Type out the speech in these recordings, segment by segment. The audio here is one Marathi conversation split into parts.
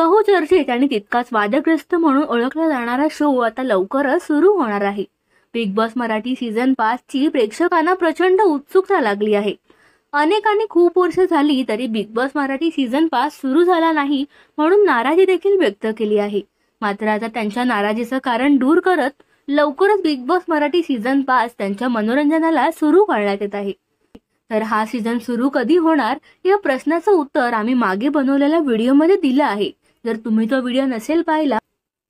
बहुचर्चित आणि तितकाच वादग्रस्त म्हणून ओळखला जाणारा शो आता लवकरच सुरू होणार आहे बिग बॉस मराठी सीझन ची प्रेक्षकांना प्रचंड उत्सुकता लागली आहे अनेकांनी खूप वर्ष झाली तरी बिग बॉस मराठी सीझन पाच सुरू झाला नाही म्हणून नाराजी देखील व्यक्त केली आहे मात्र आता त्यांच्या नाराजीचं कारण दूर करत लवकरच बिग बॉस मराठी सीझन पाच त्यांच्या मनोरंजनाला सुरू करण्यात येत आहे तर हा सीझन सुरू कधी होणार या प्रश्नाचं उत्तर आम्ही मागे बनवलेल्या व्हिडिओमध्ये दिलं आहे जर तुम्ही तो व्हिडिओ नसेल पाहिला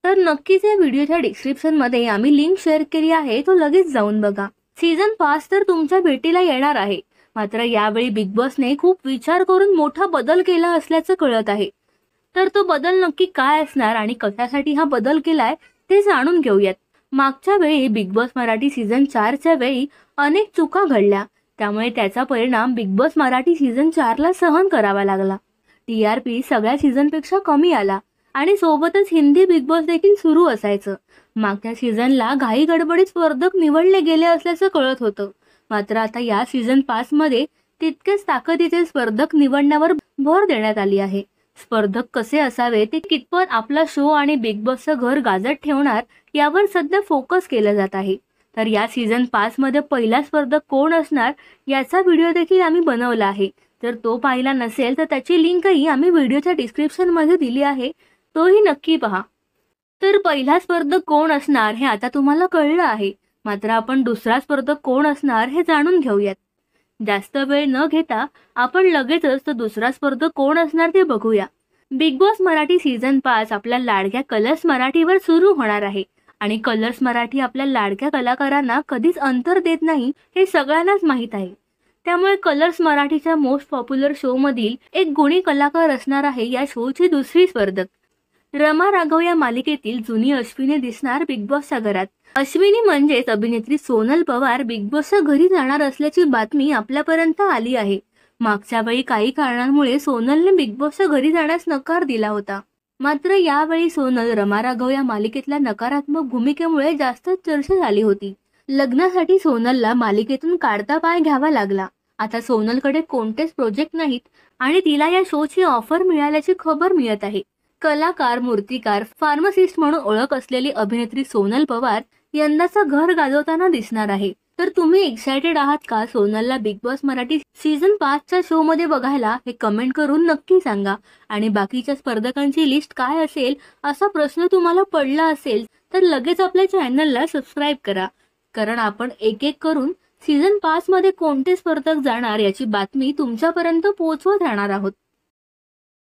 तर नक्कीच या व्हिडिओच्या डिस्क्रिप्शन मध्ये आम्ही लिंक शेअर केली आहे तो लगेच जाऊन बघा सीझन पाच तर तुमच्या भेटीला येणार आहे मात्र यावेळी बिग बॉसने खूप विचार करून मोठा बदल केला असल्याचं कळत आहे तर तो बदल नक्की काय असणार आणि कशासाठी हा बदल केलाय ते जाणून घेऊयात मागच्या वेळी बिग बॉस मराठी सीझन चारच्या वेळी अनेक चुका घडल्या त्यामुळे त्याचा परिणाम बिग बॉस मराठी सीझन चारला सहन करावा लागला टी आर पी सगळ्या सीझनपेक्षा कमी आला आणि सोबतच हिंदी बिग बॉस देखील सुरू असायचं मागच्या सीझनला घाई गडबडीत स्पर्धक निवडले गेले असल्याचं कळत होतं मात्र आता या सीझन पाच मध्ये तितकेच ताकदीचे स्पर्धक निवडण्यावर भर देण्यात आली आहे स्पर्धक कसे असावे ते कितपत आपला शो आणि बिग बॉसचं घर गाजत ठेवणार यावर सध्या फोकस केला जात आहे तर या सीझन पाच मध्ये पहिला स्पर्धक कोण असणार याचा व्हिडिओ देखील आम्ही बनवला आहे जर तो पाहिला नसेल तर त्याची लिंकही आम्ही व्हिडिओच्या डिस्क्रिप्शन मध्ये दिली आहे तोही नक्की पहा तर पहिला स्पर्धक कोण असणार हे आता तुम्हाला कळलं आहे मात्र आपण दुसरा स्पर्धक कोण असणार हे जाणून घेऊयात जास्त वेळ न घेता आपण लगेचच तर दुसरा स्पर्धक कोण असणार ते बघूया बिग बॉस मराठी सीझन पाच आपल्या लाडक्या कलर्स मराठीवर सुरू होणार आहे आणि कलर्स मराठी आपल्या लाडक्या कलाकारांना कधीच अंतर देत नाही हे सगळ्यांनाच माहीत आहे त्यामुळे कलर्स मराठीच्या मोस्ट पॉप्युलर मधील एक गुणी कलाकार असणार आहे या शोची दुसरी स्पर्धक रमा राघव या मालिकेतील जुनी अश्विनी दिसणार बिग बॉसच्या घरात अश्विनी म्हणजेच अभिनेत्री सोनल पवार बिग बॉसच्या घरी जाणार असल्याची बातमी आपल्यापर्यंत आली आहे मागच्या वेळी काही कारणांमुळे सोनलने बिग बॉसच्या घरी जाण्यास नकार दिला होता मात्र यावेळी सोनल रमा राघव या मालिकेतल्या नकारात्मक भूमिकेमुळे जास्त चर्चा झाली होती लग्नासाठी सोनलला मालिकेतून काढता पाय घ्यावा लागला आता सोनलकडे कोणतेच प्रोजेक्ट नाहीत आणि तिला या शोची ऑफर मिळाल्याची खबर मिळत आहे कलाकार मूर्तिकार फार्मसिस्ट म्हणून ओळख असलेली अभिनेत्री सोनल पवार यंदाचा घर गाजवताना दिसणार आहे तर तुम्ही एक्सायटेड आहात का सोनलला बिग बॉस मराठी सीझन पाचच्या शो मध्ये बघायला हे कमेंट करून नक्की सांगा आणि बाकीच्या स्पर्धकांची लिस्ट काय असेल असा प्रश्न तुम्हाला पडला असेल तर लगेच आपल्या चॅनलला सबस्क्राईब करा कारण आपण एक एक करून सीझन पाच मध्ये कोणते स्पर्धक जाणार याची बातमी तुमच्यापर्यंत पोहोचवत राहणार आहोत